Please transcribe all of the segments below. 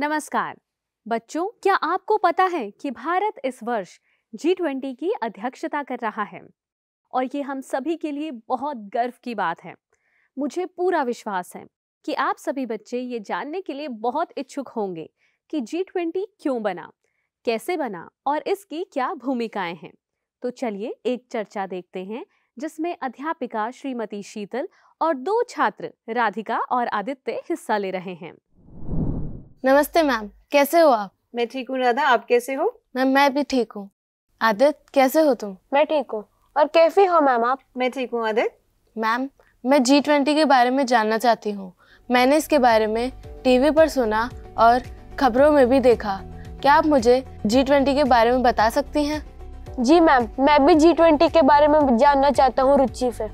नमस्कार बच्चों क्या आपको पता है कि भारत इस वर्ष जी ट्वेंटी की अध्यक्षता कर रहा है और ये हम सभी के लिए बहुत गर्व की बात है मुझे पूरा विश्वास है कि आप सभी बच्चे ये जानने के लिए बहुत इच्छुक होंगे कि जी ट्वेंटी क्यों बना कैसे बना और इसकी क्या भूमिकाएं हैं तो चलिए एक चर्चा देखते हैं जिसमें अध्यापिका श्रीमती शीतल और दो छात्र राधिका और आदित्य हिस्सा ले रहे हैं नमस्ते मैम कैसे हो आप मैं ठीक हूँ राधा आप कैसे हो मैम मैं भी ठीक हूँ आदित कैसे हो तुम मैं ठीक हूँ और कैसे हो मैम आप मैं ठीक हूँ आदित मैम मैं जी ट्वेंटी के बारे में जानना चाहती हूँ मैंने इसके बारे में टीवी पर सुना और खबरों में भी देखा क्या आप मुझे जी ट्वेंटी के बारे में बता सकती हैं जी मैम मैं भी जी ट्वेंटी के बारे में जानना चाहता हूँ रुचि से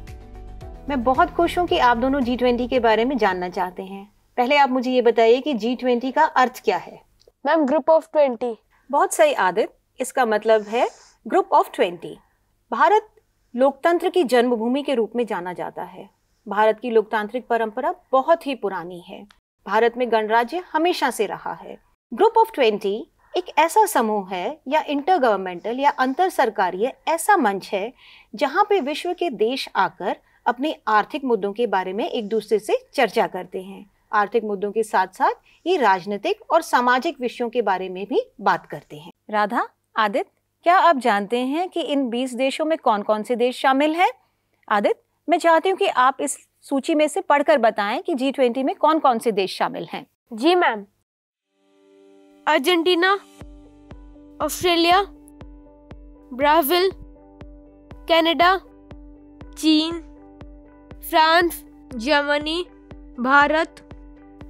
मैं बहुत खुश हूँ कि आप दोनों जी ट्वेंटी के बारे में जानना चाहते हैं पहले आप मुझे ये बताइए कि जी ट्वेंटी का अर्थ क्या है मैम ग्रुप ऑफ ट्वेंटी बहुत सही आदत इसका मतलब है ग्रुप ऑफ ट्वेंटी भारत लोकतंत्र की जन्मभूमि के रूप में जाना जाता है भारत की लोकतांत्रिक परंपरा बहुत ही पुरानी है भारत में गणराज्य हमेशा से रहा है ग्रुप ऑफ ट्वेंटी एक ऐसा समूह है या इंटर गवर्नमेंटल या अंतर सरकारी ऐसा मंच है जहाँ पे विश्व के देश आकर अपने आर्थिक मुद्दों के बारे में एक दूसरे से चर्चा करते हैं आर्थिक मुद्दों के साथ साथ ये राजनीतिक और सामाजिक विषयों के बारे में भी बात करते हैं राधा आदित्य क्या आप जानते हैं कि इन 20 देशों में कौन कौन से देश शामिल हैं आदित्य मैं चाहती हूँ कि आप इस सूची में से पढ़कर बताएं कि जी ट्वेंटी में कौन कौन से देश शामिल हैं जी ma'am Argentina Australia Brazil Canada चीन France Germany Bharat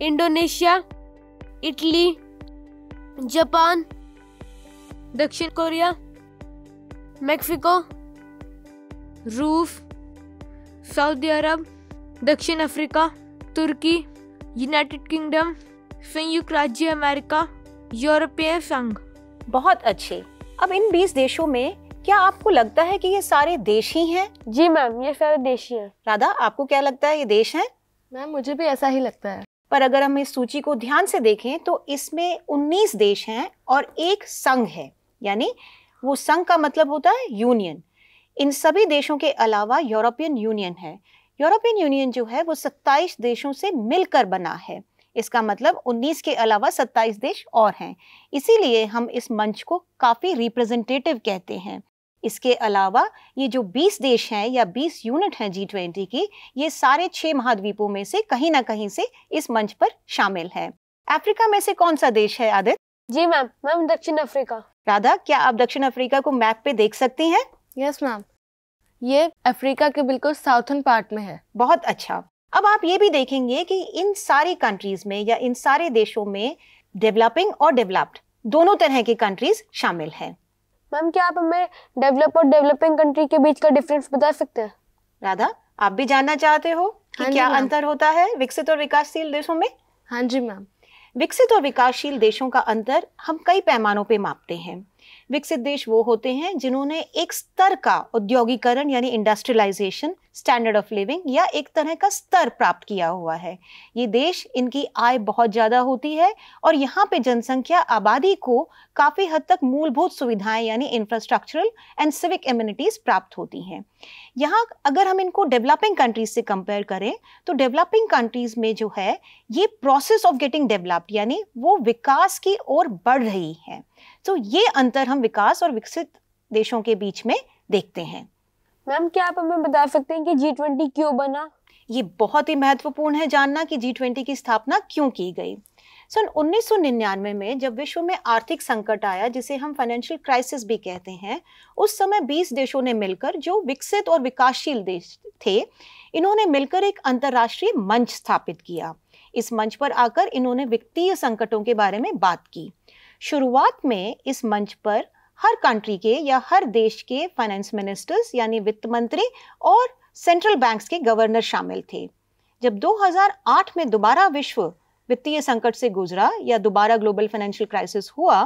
Indonesia Italy Japan दक्षिण कोरिया मैक्सिको रूस सऊदी अरब दक्षिण अफ्रीका तुर्की यूनाइटेड किंगडम संयुक्त राज्य अमेरिका यूरोपीय संघ बहुत अच्छे अब इन 20 देशों में क्या आपको लगता है कि ये सारे देश ही हैं जी मैम ये सारे देश ही हैं राधा आपको क्या लगता है ये देश हैं मैम मुझे भी ऐसा ही लगता है पर अगर हम इस सूची को ध्यान से देखें तो इसमें 19 देश हैं और एक संघ है यानी वो संघ का मतलब होता है यूनियन इन सभी देशों के अलावा यूरोपियन यूनियन है यूरोपियन यूनियन जो है वो 27 देशों से मिलकर बना है इसका मतलब 19 के अलावा 27 देश और हैं इसीलिए हम इस मंच को काफ़ी रिप्रेजेंटेटिव कहते हैं इसके अलावा ये जो 20 देश हैं या 20 यूनिट हैं जी ट्वेंटी की ये सारे छह महाद्वीपों में से कहीं ना कहीं से इस मंच पर शामिल हैं अफ्रीका में से कौन सा देश है आदित्य जी मैम मैम दक्षिण अफ्रीका राधा क्या आप दक्षिण अफ्रीका को मैप पे देख सकती हैं यस मैम ये अफ्रीका के बिल्कुल साउथन पार्ट में है बहुत अच्छा अब आप ये भी देखेंगे कि इन सारी कंट्रीज में या इन सारे देशों में डेवलपिंग और डेवलप्ड दोनों तरह की कंट्रीज शामिल हैं मैम क्या आप हमें डेवलप और डेवलपिंग कंट्री के बीच का डिफरेंस बता सकते हैं राधा आप भी जानना चाहते हो कि हाँ क्या अंतर होता है विकसित और विकासशील देशों में हाँ जी मैम विकसित और विकासशील देशों का अंतर हम कई पैमानों पे मापते हैं विकसित देश वो होते हैं जिन्होंने एक स्तर का औद्योगिकरण यानी इंडस्ट्रियलाइजेशन स्टैंडर्ड ऑफ लिविंग या एक तरह का स्तर प्राप्त किया हुआ है ये देश इनकी आय बहुत ज़्यादा होती है और यहाँ पे जनसंख्या आबादी को काफ़ी हद तक मूलभूत सुविधाएं यानी इंफ्रास्ट्रक्चरल एंड सिविक इम्यूनिटीज़ प्राप्त होती हैं यहाँ अगर हम इनको डेवलपिंग कंट्रीज से कंपेयर करें तो डेवलपिंग कंट्रीज़ में जो है ये प्रोसेस ऑफ गेटिंग डेवलप्ड यानी वो विकास की ओर बढ़ रही है तो ये अंतर हम विकास और विकसित देशों के बीच में देखते हैं मैम क्या आप हमें बता सकते हैं कि जी ट्वेंटी क्यों बना ये बहुत ही महत्वपूर्ण है जानना कि जी ट्वेंटी की स्थापना क्यों की गई सन 1999 में जब विश्व में आर्थिक संकट आया जिसे हम फाइनेंशियल क्राइसिस भी कहते हैं उस समय 20 देशों ने मिलकर जो विकसित और विकासशील देश थे इन्होंने मिलकर एक अंतर्राष्ट्रीय मंच स्थापित किया इस मंच पर आकर इन्होंने वित्तीय संकटों के बारे में बात की शुरुआत में इस मंच पर हर कंट्री के या हर देश के फाइनेंस मिनिस्टर्स यानी वित्त मंत्री और सेंट्रल बैंक्स के गवर्नर शामिल थे जब 2008 में दोबारा विश्व वित्तीय संकट से गुजरा या दोबारा ग्लोबल फाइनेंशियल क्राइसिस हुआ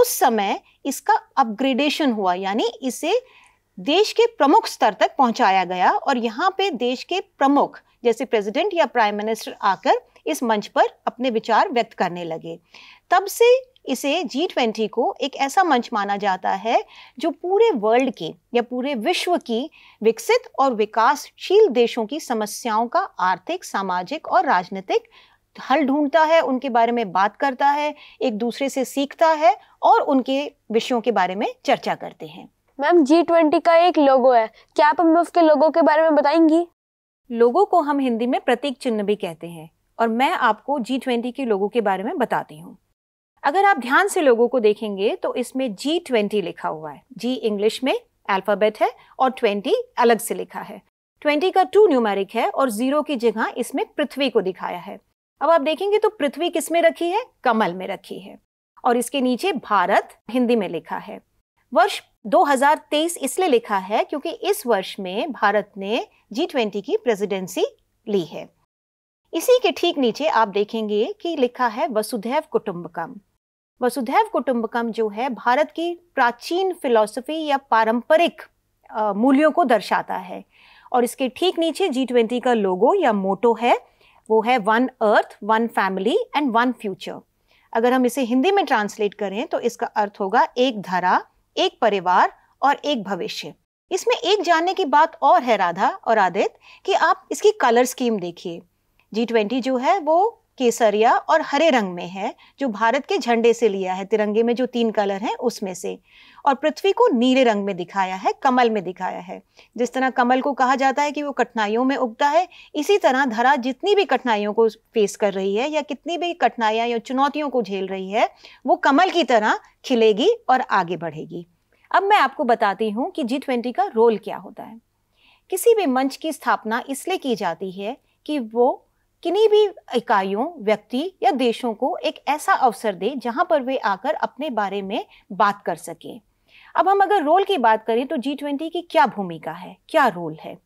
उस समय इसका अपग्रेडेशन हुआ यानी इसे देश के प्रमुख स्तर तक पहुंचाया गया और यहाँ पे देश के प्रमुख जैसे प्रेसिडेंट या प्राइम मिनिस्टर आकर इस मंच पर अपने विचार व्यक्त करने लगे तब से इसे जी ट्वेंटी को एक ऐसा मंच माना जाता है जो पूरे वर्ल्ड के या पूरे विश्व की विकसित और विकासशील देशों की समस्याओं का आर्थिक सामाजिक और राजनीतिक हल ढूंढता है उनके बारे में बात करता है एक दूसरे से सीखता है और उनके विषयों के बारे में चर्चा करते हैं मैम जी ट्वेंटी का एक लोगो है क्या आप हमें उसके लोगों के बारे में बताएंगी लोगों को हम हिंदी में प्रतीक चिन्ह भी कहते हैं और मैं आपको जी ट्वेंटी के लोगों के बारे में बताती हूँ अगर आप ध्यान से लोगों को देखेंगे तो इसमें जी ट्वेंटी लिखा हुआ है जी इंग्लिश में अल्फ़ाबेट है और ट्वेंटी अलग से लिखा है ट्वेंटी का टू न्यूमेरिक है और जीरो की जगह इसमें पृथ्वी को दिखाया है अब आप देखेंगे तो पृथ्वी किस में रखी है कमल में रखी है और इसके नीचे भारत हिंदी में लिखा है वर्ष 2023 इसलिए लिखा है क्योंकि इस वर्ष में भारत ने जी ट्वेंटी की प्रेसिडेंसी ली है इसी के ठीक नीचे आप देखेंगे कि लिखा है वसुधैव कुटुंबकम वसुधैव कुटुंबकम जो है भारत की प्राचीन फिलॉसफी या पारंपरिक मूल्यों को दर्शाता है और इसके ठीक नीचे जी ट्वेंटी का लोगो या मोटो है वो है one earth one family and one future अगर हम इसे हिंदी में ट्रांसलेट करें तो इसका अर्थ होगा एक धरा एक परिवार और एक भविष्य इसमें एक जानने की बात और है राधा और आदित्य कि आप इसकी कलर स्कीम देखिए जी ट्वेंटी जो है वो केसरिया और हरे रंग में है जो भारत के झंडे से लिया है तिरंगे में जो तीन कलर हैं उसमें से और पृथ्वी को नीले रंग में दिखाया है कमल में दिखाया है जिस तरह कमल को कहा जाता है कि वो कठिनाइयों में उगता है इसी तरह धरा जितनी भी कठिनाइयों को फेस कर रही है या कितनी भी कठिनाइयाँ या चुनौतियों को झेल रही है वो कमल की तरह खिलेगी और आगे बढ़ेगी अब मैं आपको बताती हूँ कि जी ट्वेंटी का रोल क्या होता है किसी भी मंच की स्थापना इसलिए की जाती है कि वो किन्हीं भी इकाइयों व्यक्ति या देशों को एक ऐसा अवसर दे जहां पर वे आकर अपने बारे में बात कर सकें अब हम अगर रोल की बात करें तो जी ट्वेंटी की क्या भूमिका है क्या रोल है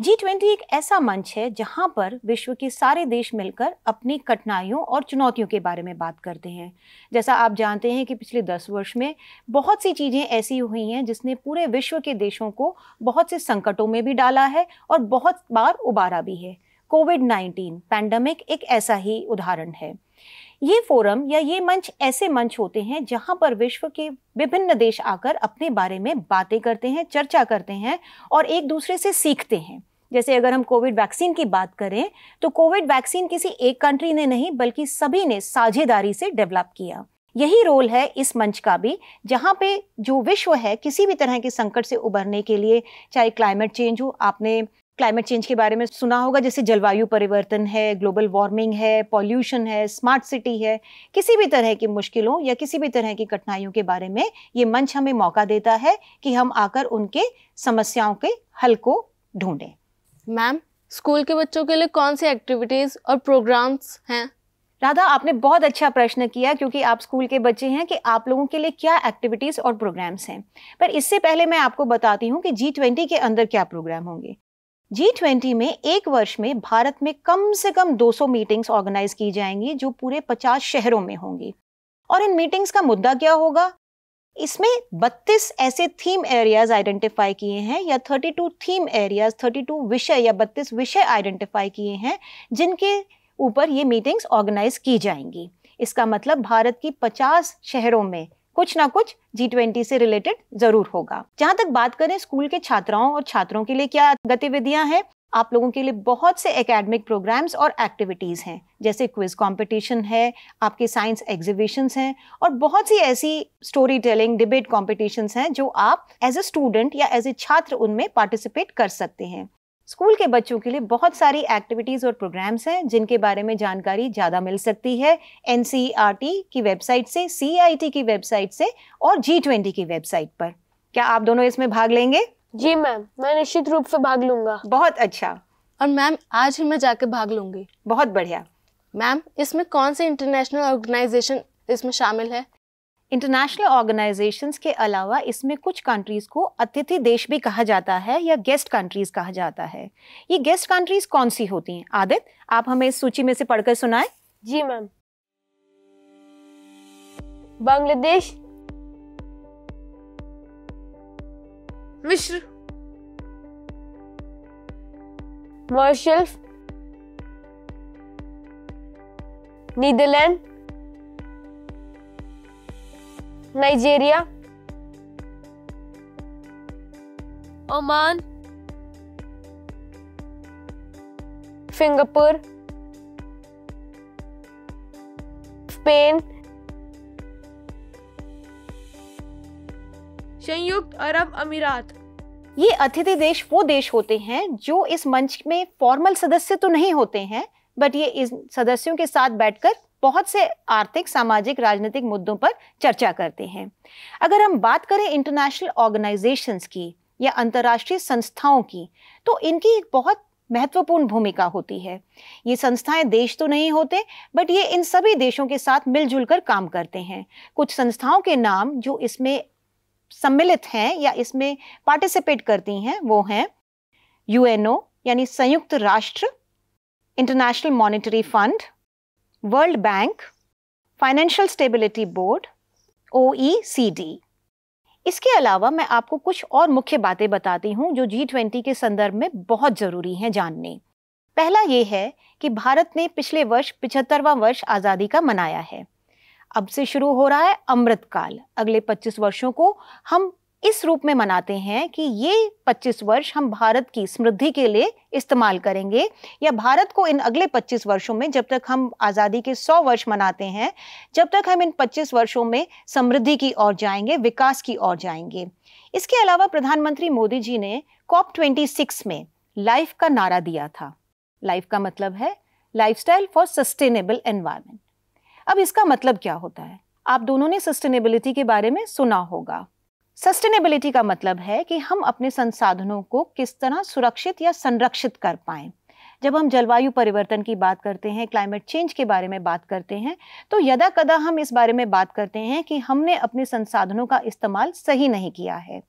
जी ट्वेंटी एक ऐसा मंच है जहां पर विश्व के सारे देश मिलकर अपनी कठिनाइयों और चुनौतियों के बारे में बात करते हैं जैसा आप जानते हैं कि पिछले दस वर्ष में बहुत सी चीज़ें ऐसी हुई हैं जिसने पूरे विश्व के देशों को बहुत से संकटों में भी डाला है और बहुत बार उबारा भी है कोविड 19 पैंडमिक एक ऐसा ही उदाहरण है ये फोरम या ये मंच ऐसे मंच होते हैं जहां पर विश्व के विभिन्न देश आकर अपने बारे में बातें करते हैं चर्चा करते हैं और एक दूसरे से सीखते हैं जैसे अगर हम कोविड वैक्सीन की बात करें तो कोविड वैक्सीन किसी एक कंट्री ने नहीं बल्कि सभी ने साझेदारी से डेवलप किया यही रोल है इस मंच का भी जहाँ पे जो विश्व है किसी भी तरह के संकट से उभरने के लिए चाहे क्लाइमेट चेंज हो आपने क्लाइमेट चेंज के बारे में सुना होगा जैसे जलवायु परिवर्तन है ग्लोबल वार्मिंग है पॉल्यूशन है स्मार्ट सिटी है किसी भी तरह की मुश्किलों या किसी भी तरह की कठिनाइयों के बारे में ये मंच हमें मौका देता है कि हम आकर उनके समस्याओं के हल को ढूंढें मैम स्कूल के बच्चों के लिए कौन सी एक्टिविटीज़ और प्रोग्राम्स हैं राधा आपने बहुत अच्छा प्रश्न किया क्योंकि आप स्कूल के बच्चे हैं कि आप लोगों के लिए क्या एक्टिविटीज़ और प्रोग्राम्स हैं पर इससे पहले मैं आपको बताती हूँ कि जी ट्वेंटी के अंदर क्या प्रोग्राम होंगे जी ट्वेंटी में एक वर्ष में भारत में कम से कम 200 मीटिंग्स ऑर्गेनाइज की जाएंगी जो पूरे 50 शहरों में होंगी और इन मीटिंग्स का मुद्दा क्या होगा इसमें 32 ऐसे थीम एरियाज आइडेंटिफाई किए हैं या 32 थीम एरियाज 32 विषय या 32 विषय आइडेंटिफाई किए हैं जिनके ऊपर ये मीटिंग्स ऑर्गेनाइज की जाएंगी इसका मतलब भारत की 50 शहरों में कुछ ना कुछ जी ट्वेंटी से रिलेटेड जरूर होगा जहाँ तक बात करें स्कूल के छात्राओं और छात्रों के लिए क्या गतिविधियां हैं आप लोगों के लिए बहुत से एकेडमिक प्रोग्राम्स और एक्टिविटीज़ हैं जैसे क्विज कंपटीशन है आपके साइंस एग्जीबिशंस हैं और बहुत सी ऐसी स्टोरी टेलिंग डिबेट कॉम्पिटिशन हैं जो आप एज ए स्टूडेंट या एज ए छात्र उनमें पार्टिसिपेट कर सकते हैं स्कूल के बच्चों के लिए बहुत सारी एक्टिविटीज़ और प्रोग्राम्स हैं जिनके बारे में जानकारी ज़्यादा मिल सकती है एन e की वेबसाइट से सी की वेबसाइट से और जी की वेबसाइट पर क्या आप दोनों इसमें भाग लेंगे जी मैम मैं निश्चित रूप से भाग लूंगा बहुत अच्छा और मैम आज ही मैं जाकर भाग लूंगी बहुत बढ़िया मैम इसमें कौन से इंटरनेशनल ऑर्गेनाइजेशन इसमें शामिल है इंटरनेशनल ऑर्गेनाइजेशंस के अलावा इसमें कुछ कंट्रीज़ को अतिथि देश भी कहा जाता है या गेस्ट कंट्रीज़ कहा जाता है ये गेस्ट कंट्रीज़ कौन सी होती हैं आदित आप हमें इस सूची में से पढ़कर सुनाएं जी मैम बांग्लादेश मिश्र Mauritius Netherlands Nigeria Oman Singapore Spain संयुक्त अरब अमीरात ये अतिथि देश वो देश होते हैं जो इस मंच में फॉर्मल सदस्य तो नहीं होते हैं बट ये इस सदस्यों के साथ बैठकर बहुत से आर्थिक सामाजिक राजनीतिक मुद्दों पर चर्चा करते हैं अगर हम बात करें इंटरनेशनल ऑर्गेनाइजेशंस की या अंतर्राष्ट्रीय संस्थाओं की तो इनकी एक बहुत महत्वपूर्ण भूमिका होती है ये संस्थाएं देश तो नहीं होते बट ये इन सभी देशों के साथ मिलजुल कर काम करते हैं कुछ संस्थाओं के नाम जो इसमें सम्मिलित हैं या इसमें पार्टिसिपेट करती हैं वो हैं यूएनओ यानी संयुक्त राष्ट्र international monetary fund World Bank, Financial Stability Board, OECD. इसके अलावा मैं आपको कुछ और मुख्य बातें बताती हूँ जो जी ट्वेंटी के संदर्भ में बहुत ज़रूरी हैं जानने पहला ये है कि भारत ने पिछले वर्ष पिछहत्तरवा वर्ष आज़ादी का मनाया है अब से शुरू हो रहा है अमृतकाल अगले 25 वर्षों को हम इस रूप में मनाते हैं कि ये 25 वर्ष हम भारत की समृद्धि के लिए इस्तेमाल करेंगे या भारत को इन अगले 25 वर्षों में जब तक हम आज़ादी के 100 वर्ष मनाते हैं जब तक हम इन 25 वर्षों में समृद्धि की ओर जाएंगे विकास की ओर जाएंगे इसके अलावा प्रधानमंत्री मोदी जी ने कॉप ट्वेंटी में लाइफ का नारा दिया था लाइफ का मतलब है लाइफ फॉर सस्टेनेबल एनवायरमेंट अब इसका मतलब क्या होता है आप दोनों ने सस्टेनेबिलिटी के बारे में सुना होगा सस्टेनेबिलिटी का मतलब है कि हम अपने संसाधनों को किस तरह सुरक्षित या संरक्षित कर पाए जब हम जलवायु परिवर्तन की बात करते हैं क्लाइमेट चेंज के बारे में बात करते हैं तो यदा कदा हम इस बारे में बात करते हैं कि हमने अपने संसाधनों का इस्तेमाल सही नहीं किया है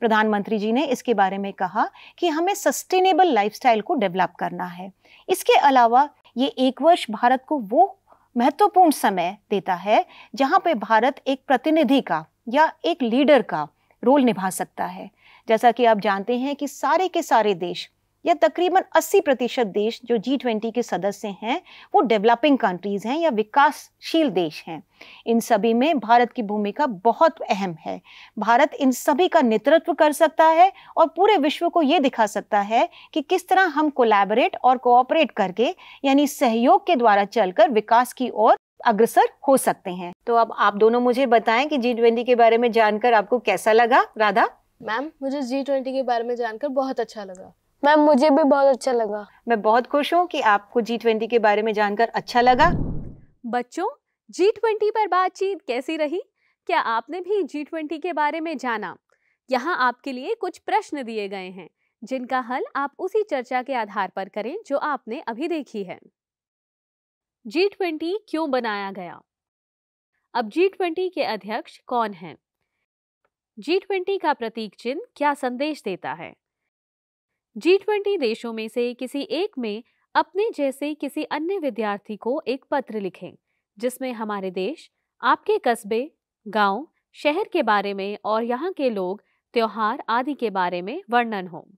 प्रधानमंत्री जी ने इसके बारे में कहा कि हमें सस्टेनेबल लाइफस्टाइल को डेवलप करना है इसके अलावा ये एक वर्ष भारत को वो महत्वपूर्ण समय देता है जहाँ पे भारत एक प्रतिनिधि का या एक लीडर का रोल निभा सकता है जैसा कि आप जानते हैं कि सारे के सारे देश या तकरीबन 80 प्रतिशत देश जो जी ट्वेंटी के सदस्य हैं वो डेवलपिंग कंट्रीज़ हैं या विकासशील देश हैं इन सभी में भारत की भूमिका बहुत अहम है भारत इन सभी का नेतृत्व कर सकता है और पूरे विश्व को ये दिखा सकता है कि किस तरह हम कोलैबोरेट और कोऑपरेट करके यानी सहयोग के द्वारा चलकर विकास की ओर अग्रसर हो सकते हैं तो अब आप दोनों मुझे बताएं कि जी ट्वेंटी के बारे में जानकर आपको कैसा लगा राधा मैम मुझे जी ट्वेंटी के बारे में जानकर बहुत अच्छा लगा मैम मुझे भी बहुत अच्छा लगा मैं बहुत खुश हूँ कि आपको जी ट्वेंटी के बारे में जानकर अच्छा लगा बच्चों जी ट्वेंटी पर बातचीत कैसी रही क्या आपने भी जी ट्वेंटी के बारे में जाना यहाँ आपके लिए कुछ प्रश्न दिए गए हैं जिनका हल आप उसी चर्चा के आधार पर करें जो आपने अभी देखी है जी ट्वेंटी क्यों बनाया गया अब जी ट्वेंटी के अध्यक्ष कौन हैं जी ट्वेंटी का प्रतीक चिन्ह क्या संदेश देता है जी ट्वेंटी देशों में से किसी एक में अपने जैसे किसी अन्य विद्यार्थी को एक पत्र लिखें जिसमें हमारे देश आपके कस्बे गांव, शहर के बारे में और यहाँ के लोग त्योहार आदि के बारे में वर्णन हो